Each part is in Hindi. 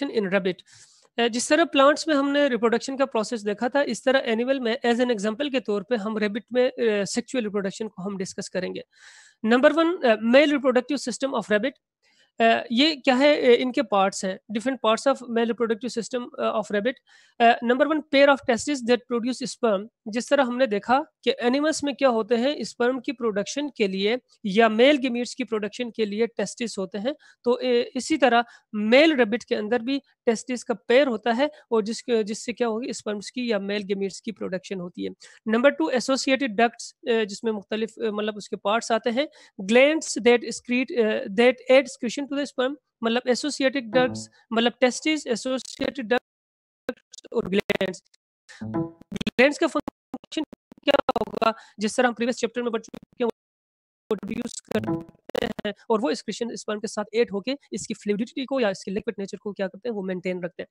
रिप्रोडक्शन इन रेबिट जिस तरह प्लांट्स में हमने रिप्रोडक्शन का प्रोसेस देखा था इस तरह एनिमल में एज एन एग्जाम्पल के तौर पे हम रेबिट में सेक्सुअल uh, रिप्रोडक्शन को हम डिस्कस करेंगे number one male reproductive system of rabbit ये क्या है इनके पार्ट्स हैं different parts of male reproductive system of rabbit number one pair of testis that produce sperm जिस तरह हमने देखा कि एनिमल्स में क्या होते हैं स्पर्म की प्रोडक्शन के लिए या मेल गिमीट्स की प्रोडक्शन के लिए टेस्टिस होते हैं तो इसी तरह मेल रेबिट के अंदर भी टेस्टिस का पेयर होता है और जिस जिससे क्या होगी स्पर्म्स की या मेल गिमीट्स की प्रोडक्शन होती है नंबर टू एसोसिएटेड डक्ट्स जिसमें मुख्तलिफ मतलब उसके पार्ट्स आते हैं glands that secrete that add secretion relation to the sperm मतलब एसोसिएटेड हम्म, ducts हम्म। मतलब टेस्टिस एसोसिएटेड ducts और ग्लैंड्स ग्लैंड्स का फंक्शन क्या होगा जिस तरह हम प्रीवियस चैप्टर में पढ़ चुके हैं प्रोड्यूस करते हैं और वो एक्सक्रीशन स्पर्म के साथ ऐड होके इसकी फ्लूइडिटी को या इसके लिक्विड नेचर को क्या करते हैं वो मेंटेन रखते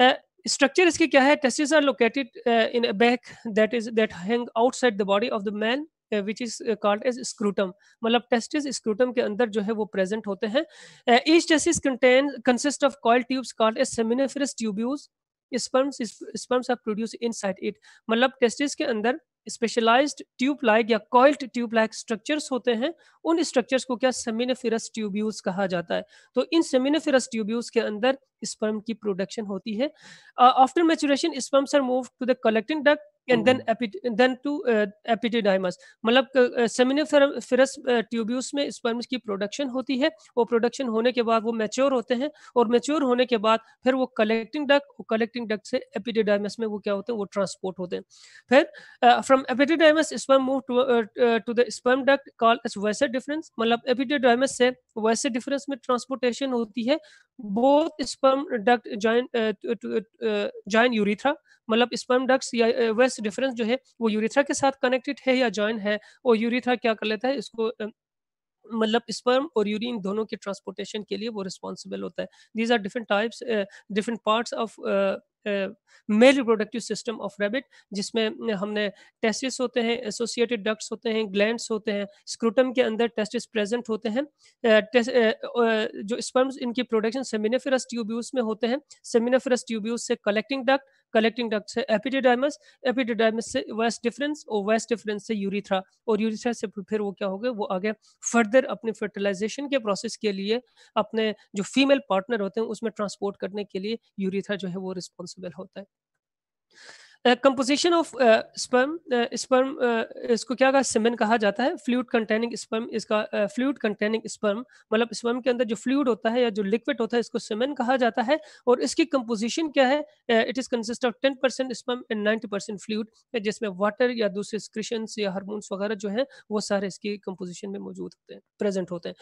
हैं स्ट्रक्चर uh, इसके क्या है testis are located in a bag that is that hang outside the body of the man which is called as scrotum मतलब टेस्टिस स्क्रूटम के अंदर जो है वो प्रेजेंट होते हैं each testis contain consist of coil tubes called as seminiferous tubules sperms sperms are produce inside it मतलब टेस्टिस के अंदर स्पेशलाइज्ड ट्यूब लाइक या कॉइल्ड ट्यूब लाइक स्ट्रक्चर्स होते हैं उन स्ट्रक्चर्स को क्या सेमिनिफेरस ट्यूब्यूल्स कहा जाता है तो इन सेमिनिफेरस ट्यूब्यूल्स के अंदर स्पर्म की प्रोडक्शन होती है after maturation sperms are move to the collecting duct and then then to epididymis मतलब seminiferous uh, tubules uh, uh, में स्पर्म्स की प्रोडक्शन होती है वो प्रोडक्शन होने के बाद वो मैच्योर होते हैं और मैच्योर होने के बाद फिर वो कलेक्टिंग डक्ट कलेक्टिंग डक्ट से एपिटिडाइमस में वो क्या होते हैं वो ट्रांसपोर्ट होते हैं फिर from epididymis sperm move to the sperm duct called as vas deferens मतलब एपिटिडाइमस से वैसे डिफरेंस में ट्रांसपोर्टेशन होती है both sperm duct join join urethra मतलब स्पर्म डक्स या वेस्ट डिफरेंस जो है वो यूरिथ्रा के साथ कनेक्टेड है या ज्वाइन है और यूरिथ्रा क्या कर लेता है इसको मतलब स्पर्म और यूरिन दोनों के ट्रांसपोर्टेशन के लिए वो रिस्पॉन्सिबल होता है these are different types different parts of male reproductive system of rabbit जिसमें हमने टेस्टिस होते हैं एसोसिएटेड डक्ट्स होते हैं ग्लैंड होते हैं स्क्रूटम के अंदर टेस्टिस प्रेजेंट होते हैं जो स्पर्म्स इनकी प्रोडक्शन सेमिनिफेरस ट्यूब्यूल्स में होते हैं सेमिनिफेरस ट्यूब्यूल्स से कलेक्टिंग डक्ट कलेक्टिंग डक्ट से एपिडेडाइमस एपिडेडाइमस से वेस्ट डिफरेंस और वेस्ट डिफरेंस से यूरिथ्रा और यूरिथ्रा से फिर वो क्या हो गए वो आगे फर्दर अपने फर्टिलाइजेशन के प्रोसेस के लिए अपने जो फीमेल पार्टनर होते हैं उसमें ट्रांसपोर्ट करने के लिए यूरिथ्रा जो है वो रिस्पॉन्सिबल होता है कंपोजिशन ऑफ स्पर्म स्पर्म इसको क्या कहा सिमेन कहा जाता है फ्लूड कंटेनिंग स्पर्म इसका फ्लूड कंटेनिंग स्पर्म मतलब स्पर्म के अंदर जो फ्लूड होता है या जो लिक्विड होता है इसको सिमेन कहा जाता है और इसकी कंपोजिशन क्या है it is consist of ten percent sperm and ninety percent fluid जिसमें वाटर या दूसरे स्क्रिशंस या हारमोन्स वगैरह जो है वो सारे इसकी कंपोजिशन में मौजूद होते हैं प्रेजेंट होते हैं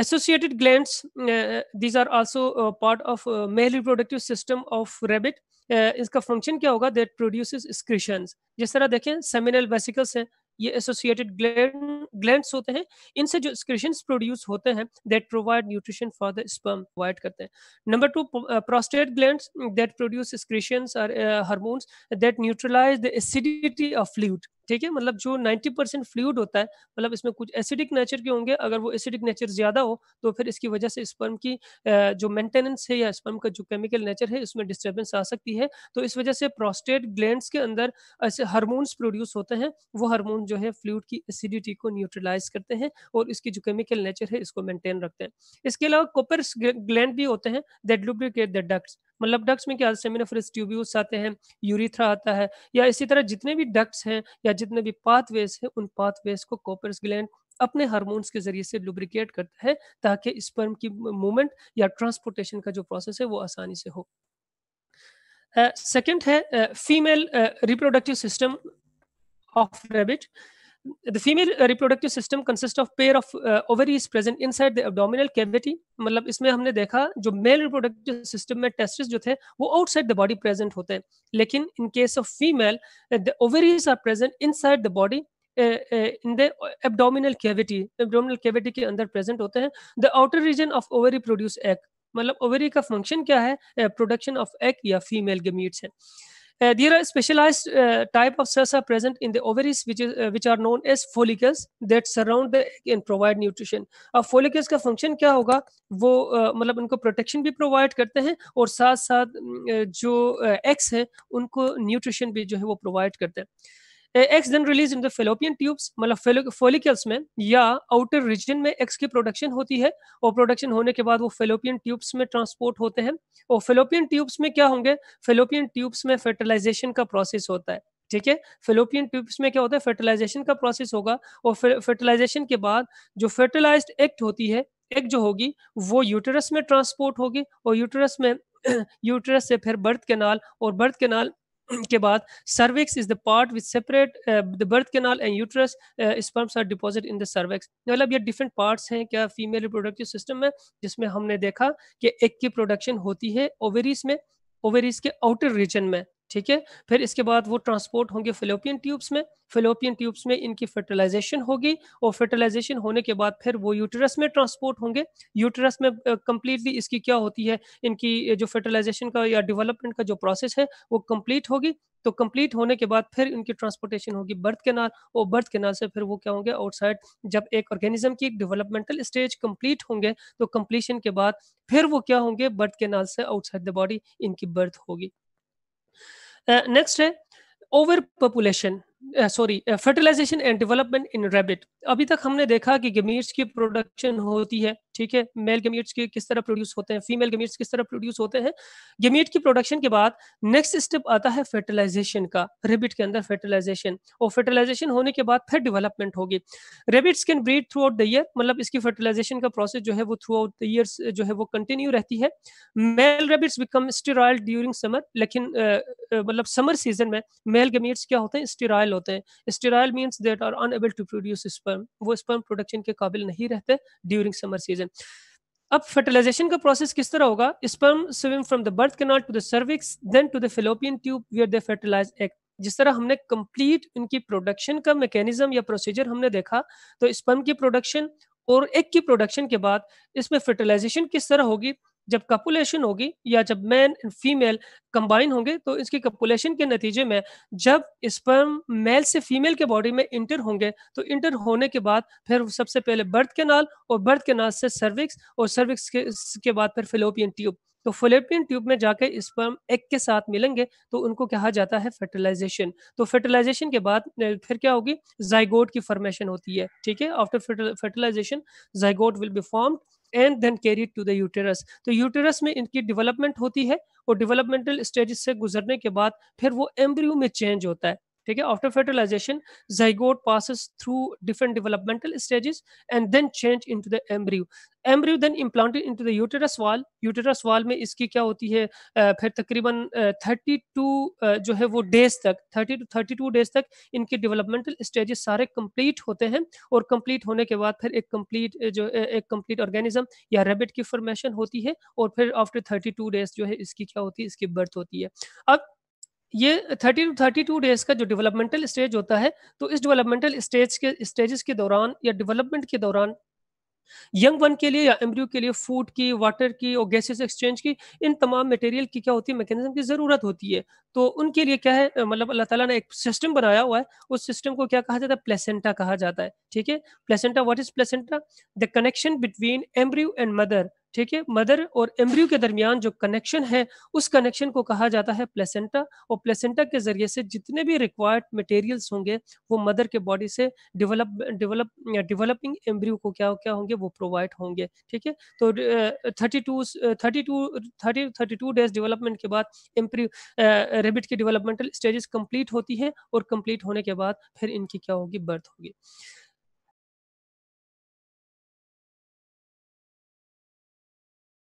associated glands uh, these are also uh, part of uh, male reproductive system of rabbit इसका फंक्शन क्या होगा दैट प्रोड्यूस स्क्रिशन जिस तरह देखें सेमिनल वेसिकल्स हैं ये एसोसिएटेड ग्लैंड्स होते हैं इनसे जो स्क्रीशन प्रोड्यूस होते हैं that provide nutrition for the sperm provide करते हैं number two prostate glands that produce secretion are hormones that neutralize the acidity of fluid ठीक है मतलब जो 90 परसेंट फ्लूड होता है मतलब इसमें कुछ एसिडिक नेचर के होंगे अगर वो एसिडिक नेचर ज्यादा हो तो फिर इसकी वजह से स्पर्म की जो मेंटेनेंस है या स्पर्म का जो केमिकल नेचर है उसमें डिस्टर्बेंस आ सकती है तो इस वजह से प्रोस्टेट ग्लैंड के अंदर ऐसे हारमोन्स प्रोड्यूस होते हैं वो हारमोन जो है फ्लूड की एसिडिटी को न्यूट्रलाइज करते हैं और इसकी जो केमिकल नेचर है इसको मेंटेन रखते हैं इसके अलावा कोपर ग्लैंड भी होते हैं दैट लुब्रिकेट द डक्ट्स मतलब डक्ट्स में क्या सेमिनोफरस ट्यूब्यूल्स आते हैं यूरिथ्रा आता है या इसी तरह जितने भी डक्ट्स हैं या जितने भी पाथवेज हैं उन पाथवेज को कॉपर्स ग्लैंड अपने हार्मोन्स के जरिए से लुब्रिकेट करता है ताकि स्पर्म की मूवमेंट या ट्रांसपोर्टेशन का जो प्रोसेस है वो आसानी से हो सेकंड uh, है female reproductive system of rabbit The female reproductive system consists of pair of uh, ovaries present inside the abdominal cavity. matlab isme humne dekha jo male reproductive system mein testes jo the wo outside the body present hote hain lekin in case of female the ovaries are present inside the body in the abdominal cavity abdominal cavity के अंदर प्रेजेंट होते हैं the outer region of ovary produce egg मतलब ओवरी का फंक्शन क्या है प्रोडक्शन ऑफ एग या फीमेल गेमीट्स है Uh, there are specialized uh, type of cells are present in the ovaries, which is uh, which are known as follicles that surround the egg and provide nutrition. a follicles ka function kya hoga wo uh, मतलब उनको protection bhi provide करते हैं और sath साथ jo uh, eggs hai unko nutrition bhi jo hai wo provide karte hain eggs then release in the fallopian tubes मतलब फोलिकल्स में या आउटर रीजन में एक्स की प्रोडक्शन होती है और प्रोडक्शन होने के बाद वो फेलोपियन ट्यूब्स में ट्रांसपोर्ट होते हैं और फेलोपियन ट्यूब्स में क्या होंगे फेलोपियन ट्यूब्स में फर्टिलाइजेशन का प्रोसेस होता है ठीक है फेलोपियन ट्यूब्स में क्या होता है फर्टिलाइजेशन का प्रोसेस होगा और फर्टिलाइजेशन के बाद जो फर्टिलाइज एक्ट होती है एक जो होगी वो यूटरस में ट्रांसपोर्ट होगी और यूटरस में यूटरस से फिर बर्थ कैनाल और बर्थ कैनाल के बाद cervix is the part which separate the birth canal and uterus sperms are deposit in the cervix मतलब ये डिफरेंट पार्ट्स हैं क्या फीमेल रिप्रोडक्टिव सिस्टम में जिसमें हमने देखा कि एक की प्रोडक्शन होती है ओवेरीज में ओवेरीज के आउटर रीजन में ठीक है फिर इसके बाद वो ट्रांसपोर्ट होंगे फिलोपियन ट्यूब्स में फिलोपियन ट्यूब्स में इनकी फर्टिलाइजेशन होगी और फर्टिलाइजेशन होने के बाद फिर वो यूटरस में ट्रांसपोर्ट होंगे यूटरस में कम्प्लीटली uh, इसकी क्या होती है इनकी जो फर्टिलाइजेशन का या डेवलपमेंट का जो प्रोसेस है वो कम्प्लीट होगी तो कंप्लीट होने के बाद फिर इनकी ट्रांसपोर्टेशन होगी बर्थ केनाल और बर्थ केनाल से फिर वो क्या होंगे आउटसाइड जब एक ऑर्गेनिज्म की डेवलपमेंटल स्टेज कंप्लीट होंगे तो कंप्लीशन के बाद फिर वो क्या होंगे बर्थ केनाल से आउटसाइड द बॉडी इनकी बर्थ होगी नेक्स्ट है over population sorry fertilization and development in rabbit अभी तक हमने देखा कि गमीट्स की प्रोडक्शन होती है ठीक है मेल गमीट्स के किस तरह प्रोड्यूस होते हैं फीमेल गमीट्स किस तरह प्रोड्यूस होते हैं गमीट की प्रोडक्शन के बाद नेक्स्ट स्टेप आता है फर्टिलाइजेशन का रेबिट के अंदर फर्टिलाइजेशन और फर्टिलाइजेशन होने के बाद फिर डेवलपमेंट होगी rabbits can breed throughout the year मतलब इसकी फर्टिलाइजेशन का प्रोसेस जो है वो थ्रू आउट द ईयर जो है वो कंटिन्यू रहती है male rabbits become sterile during summer लेकिन मतलब समर सीजन में मेल गमीट्स क्या होते हैं स्टेराइल स्टेराइल होते हैं sterile means that are unable to produce sperm वो स्पर्म प्रोडक्शन के काबिल नहीं रहते ड्यूरिंग समर सीजन अब फर्टिलाइजेशन का प्रोसेस किस तरह होगा sperm swim from the birth canal to the cervix then to the fallopian tube where the fertilize egg जिस तरह हमने कंप्लीट इनकी प्रोडक्शन का मैकेनिज्म या प्रोसीजर हमने देखा तो स्पर्म की प्रोडक्शन और एग की प्रोडक्शन के बाद इसमें फर्टिलाइजेशन किस तरह होगी जब कपुलेशन होगी या जब मैन एंड फीमेल कंबाइन होंगे तो इसकी कपुलेशन के नतीजे में जब स्पर्म मेल से फीमेल के बॉडी में इंटर होंगे तो इंटर होने के बाद फिर सबसे पहले बर्थ केनाल और बर्थ केनाल से सर्विक्स और सर्विक्स के, के बाद फिर फिलोपियन ट्यूब तो फिलोपियन ट्यूब में जाकर स्पर्म एग के साथ मिलेंगे तो उनको कहा जाता है फर्टिलाइजेशन तो फर्टिलाइजेशन के बाद फिर क्या होगी जाइगोट की फॉर्मेशन होती है ठीक है after fertilization zygote will be formed and then carry to the uterus तो यूटेरस में इनकी डेवलपमेंट होती है और डेवलपमेंटल स्टेज से गुजरने के बाद फिर वो एम्ब्रियो में चेंज होता है ठीक है after fertilization zygote passes through different developmental stages and then change into the embryo embryo then implanted into the uterus wall uterus wall में इसकी क्या होती है फिर तकरीबन थर्टी टू जो है वो डेज तक thirty two thirty two days तक इनके डेवलपमेंटल स्टेजेस सारे कंप्लीट होते हैं और कंप्लीट होने के बाद फिर एक कंप्लीट जो एक कंप्लीट ऑर्गेनिज्म या रेबिट की फॉर्मेशन होती है और फिर आफ्टर थर्टी टू डेज जो है इसकी क्या होती है इसकी बर्थ होती है अब ये thirty two thirty two days का जो डेवलपमेंटल स्टेज होता है तो इस डेवलपमेंटल स्टेज के स्टेजेस के दौरान या डेवलपमेंट के दौरान यंग वन के लिए या एम्ब्रियो के लिए फूड की वाटर की और गैसेस एक्सचेंज की इन तमाम मटेरियल की क्या होती है मैकेनिज्म की ज़रूरत होती है तो उनके लिए क्या है मतलब अल्लाह ताला ने एक सिस्टम बनाया हुआ है उस सिस्टम को क्या कहा जाता है प्लेसेंटा कहा जाता है ठीक है placenta what is placenta the connection between embryo and mother ठीक है मदर और एम्ब्रियो के दरमियान जो कनेक्शन है उस कनेक्शन को कहा जाता है प्लेसेंटा और प्लेसेंटा के जरिए से जितने भी रिक्वायर्ड मटेरियल्स होंगे वो मदर के बॉडी से डेवलप डेवलप डेवलपिंग एम्ब्रियो को क्या क्या होंगे वो प्रोवाइड होंगे ठीक है तो thirty two thirty two thirty thirty two days development के बाद एम्ब्रियो रेबिट की डेवलपमेंटल स्टेजेस कंप्लीट होती है और कंप्लीट होने के बाद फिर इनकी क्या होगी बर्थ होगी